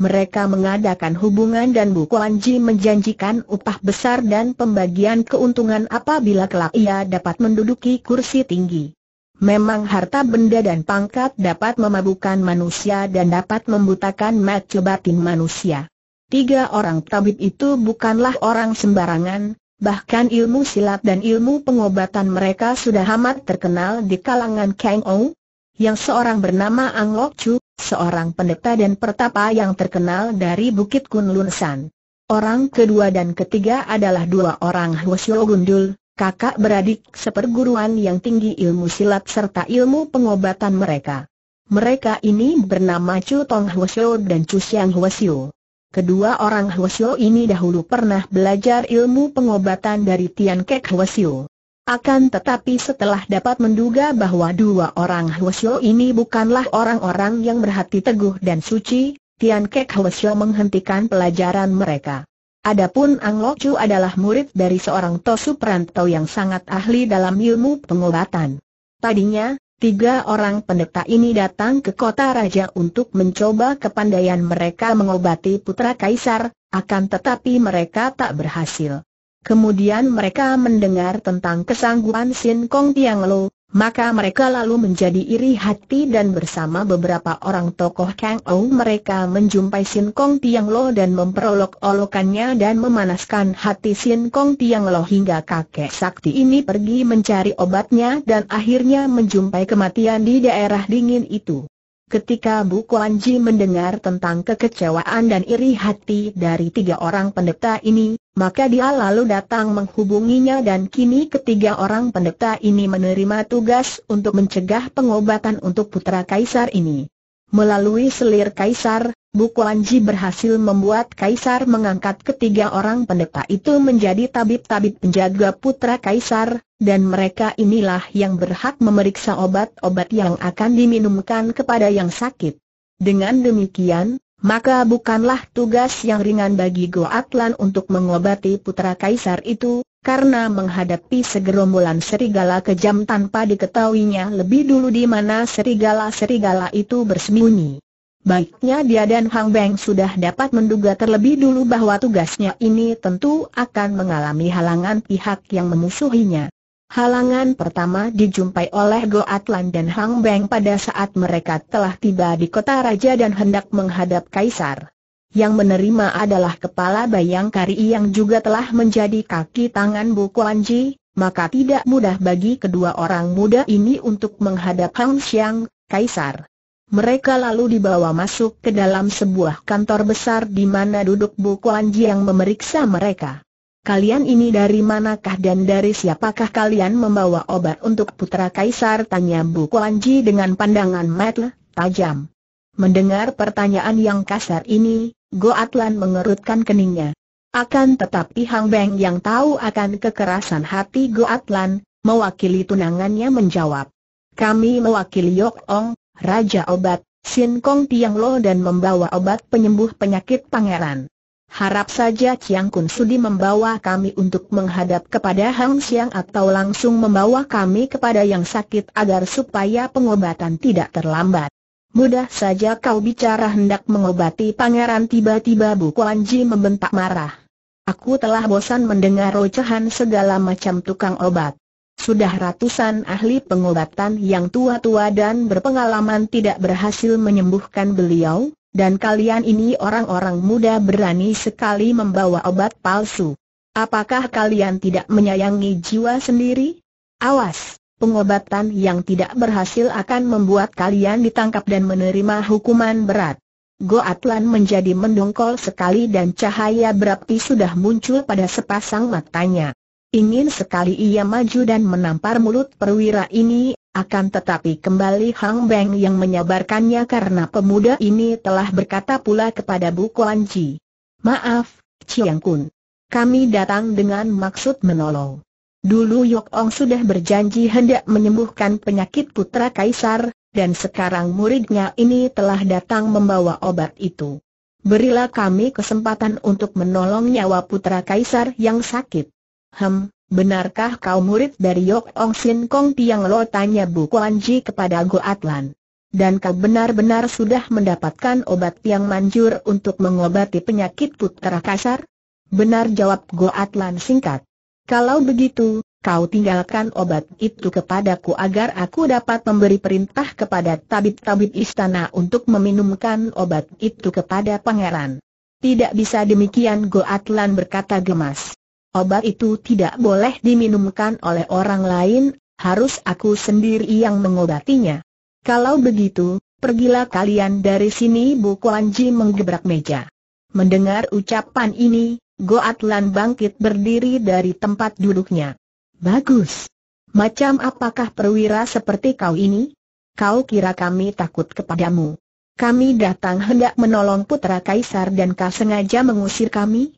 Mereka mengadakan hubungan dan Bu Kuan Ji menjanjikan upah besar dan pembagian keuntungan apabila kelak ia dapat menduduki kursi tinggi. Memang harta benda dan pangkat dapat memabukkan manusia dan dapat membutakan mata batin manusia. Tiga orang tabib itu bukanlah orang sembarangan, Bahkan ilmu silat dan ilmu pengobatan mereka sudah amat terkenal di kalangan Kang Ou. Yang seorang bernama Ang Lok Chu, seorang pendeta dan pertapa yang terkenal dari Bukit Kunlun San. Orang kedua dan ketiga adalah dua orang Hwasyo Gundul, kakak beradik seperguruan yang tinggi ilmu silat serta ilmu pengobatan mereka. Mereka ini bernama Chu Tong Hwasyo dan Chu Xiang Hwasyo. Kedua orang Hwasyo ini dahulu pernah belajar ilmu pengobatan dari Tian Kek Hwasyo. Akan tetapi setelah dapat menduga bahwa dua orang Hwasyo ini bukanlah orang-orang yang berhati teguh dan suci, Tian Kek Hwasyo menghentikan pelajaran mereka. Adapun Ang Lo Chu adalah murid dari seorang Tosu perantau yang sangat ahli dalam ilmu pengobatan. Tadinya, tiga orang pendeta ini datang ke kota raja untuk mencoba kepandaian mereka mengobati putra kaisar, akan tetapi mereka tak berhasil. Kemudian mereka mendengar tentang kesanggupan Sin Kong Tiang Lo, maka mereka lalu menjadi iri hati dan bersama beberapa orang tokoh Kang Ou mereka menjumpai Sin Kong Tiang Lo dan memperolok-olokannya dan memanaskan hati Sin Kong Tiang Lo hingga kakek sakti ini pergi mencari obatnya dan akhirnya menjumpai kematian di daerah dingin itu. Ketika Bu Kuan Ji mendengar tentang kekecewaan dan iri hati dari tiga orang pendeta ini, maka dia lalu datang menghubunginya dan kini ketiga orang pendeta ini menerima tugas untuk mencegah pengobatan untuk putra kaisar ini. Melalui selir kaisar, Bu Kuan Ji berhasil membuat kaisar mengangkat ketiga orang pendeta itu menjadi tabib-tabib penjaga putra kaisar, dan mereka inilah yang berhak memeriksa obat-obat yang akan diminumkan kepada yang sakit. Dengan demikian, maka bukanlah tugas yang ringan bagi Goatlan untuk mengobati putra kaisar itu, karena menghadapi segerombolan serigala kejam tanpa diketahuinya lebih dulu di mana serigala-serigala itu bersembunyi. Baiknya dia dan Hang Beng sudah dapat menduga terlebih dulu bahwa tugasnya ini tentu akan mengalami halangan pihak yang memusuhinya. Halangan pertama dijumpai oleh Go Atlan dan Hang Beng pada saat mereka telah tiba di kota raja dan hendak menghadap kaisar. Yang menerima adalah kepala Bayangkari yang juga telah menjadi kaki tangan Bu Kuanji, maka tidak mudah bagi kedua orang muda ini untuk menghadap Hang Xiang, kaisar. Mereka lalu dibawa masuk ke dalam sebuah kantor besar di mana duduk Bu Kuanji yang memeriksa mereka kalian ini dari manakah dan dari siapakah kalian membawa obat untuk putra kaisar? Tanya Bu Kuan dengan pandangan mata tajam. Mendengar pertanyaan yang kasar ini, Go Atlan mengerutkan keningnya. Akan tetapi Hang Beng yang tahu akan kekerasan hati Go Atlan, mewakili tunangannya menjawab. Kami mewakili Yok Ong, Raja Obat, Sin Kong Tiang Lo dan membawa obat penyembuh penyakit pangeran. Harap saja Chiang Kun Sudi membawa kami untuk menghadap kepada Hang Siang atau langsung membawa kami kepada yang sakit agar supaya pengobatan tidak terlambat. Mudah saja kau bicara hendak mengobati pangeran tiba-tiba Bu Kuan Ji membentak marah. Aku telah bosan mendengar ocehan segala macam tukang obat. Sudah ratusan ahli pengobatan yang tua-tua dan berpengalaman tidak berhasil menyembuhkan beliau, dan kalian ini orang-orang muda berani sekali membawa obat palsu. Apakah kalian tidak menyayangi jiwa sendiri? Awas, pengobatan yang tidak berhasil akan membuat kalian ditangkap dan menerima hukuman berat. Goatlan menjadi mendongkol sekali dan cahaya berapi sudah muncul pada sepasang matanya. Ingin sekali ia maju dan menampar mulut perwira ini, akan tetapi kembali Hang Beng yang menyabarkannya karena pemuda ini telah berkata pula kepada Bu Kuan Chi. Maaf, Chiang Kun. Kami datang dengan maksud menolong. Dulu Yok Ong sudah berjanji hendak menyembuhkan penyakit putra kaisar, dan sekarang muridnya ini telah datang membawa obat itu. Berilah kami kesempatan untuk menolong nyawa putra kaisar yang sakit. Hem, Benarkah kau murid dari Yok Ong Sin Kong Tiang Lo? Tanya Bu Kuan Ji kepada Go Atlan. Dan kau benar-benar sudah mendapatkan obat Tiang manjur untuk mengobati penyakit putra kasar? Benar jawab Go Atlan singkat. Kalau begitu, kau tinggalkan obat itu kepadaku agar aku dapat memberi perintah kepada tabib-tabib istana untuk meminumkan obat itu kepada pangeran. Tidak bisa demikian Go Atlan berkata gemas. Obat itu tidak boleh diminumkan oleh orang lain, harus aku sendiri yang mengobatinya. Kalau begitu, pergilah kalian dari sini Bu Kuan Ji menggebrak meja. Mendengar ucapan ini, Goatlan Atlan bangkit berdiri dari tempat duduknya. Bagus. Macam apakah perwira seperti kau ini? Kau kira kami takut kepadamu? Kami datang hendak menolong putra kaisar dan kau sengaja mengusir kami?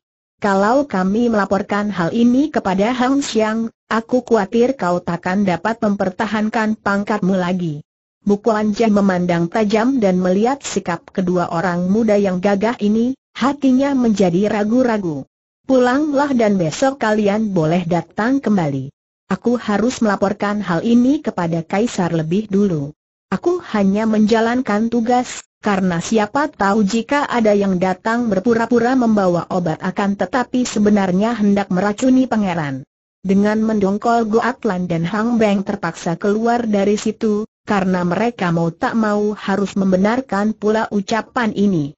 Kalau kami melaporkan hal ini kepada Hang Xiang, aku khawatir kau takkan dapat mempertahankan pangkatmu lagi. Bukuan Jia memandang tajam dan melihat sikap kedua orang muda yang gagah ini, hatinya menjadi ragu-ragu. Pulanglah dan besok kalian boleh datang kembali. Aku harus melaporkan hal ini kepada Kaisar lebih dulu. Aku hanya menjalankan tugas, karena siapa tahu jika ada yang datang berpura-pura membawa obat akan tetapi sebenarnya hendak meracuni pangeran. Dengan mendongkol Goatlan dan Hang Beng terpaksa keluar dari situ, karena mereka mau tak mau harus membenarkan pula ucapan ini.